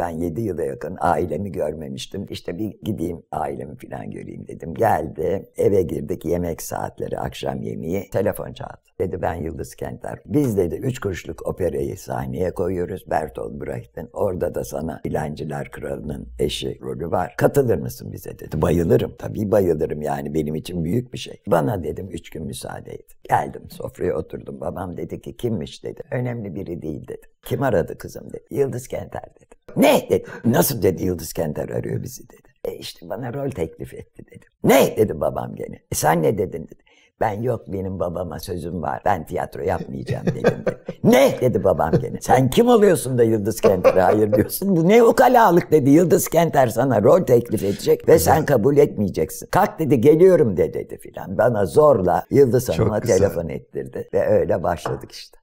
Ben 7 yıla yakın ailemi görmemiştim. İşte bir gideyim ailemi falan göreyim dedim. Geldi eve girdik yemek saatleri akşam yemeği. Telefon çaldı. Dedi ben Yıldız Kenter. Biz dedi 3 kuruşluk operayı sahneye koyuyoruz. Bertolt Brecht'in. Orada da sana Dilenciler Kralı'nın eşi rolü var. Katılır mısın bize dedi. Bayılırım. Tabii bayılırım yani benim için büyük bir şey. Bana dedim 3 gün müsaade et. Geldim sofraya oturdum. Babam dedi ki kimmiş dedi. Önemli biri değil dedi. Kim aradı kızım dedi. Yıldız Kenter dedi. Ne dedi. Nasıl dedi Yıldız Kenter arıyor bizi dedi. E işte bana rol teklif etti dedim. Ne dedi babam gene. E sen ne dedin dedi. Ben yok benim babama sözüm var. Ben tiyatro yapmayacağım dedim. Dedi. ne dedi babam gene. Sen kim oluyorsun da Yıldız Kenter'e hayır diyorsun. Bu ne ukalalık dedi. Yıldız Kenter sana rol teklif edecek ve sen kabul etmeyeceksin. Kalk dedi geliyorum de dedi filan. Bana zorla Yıldız Hanım'a telefon ettirdi. Ve öyle başladık işte.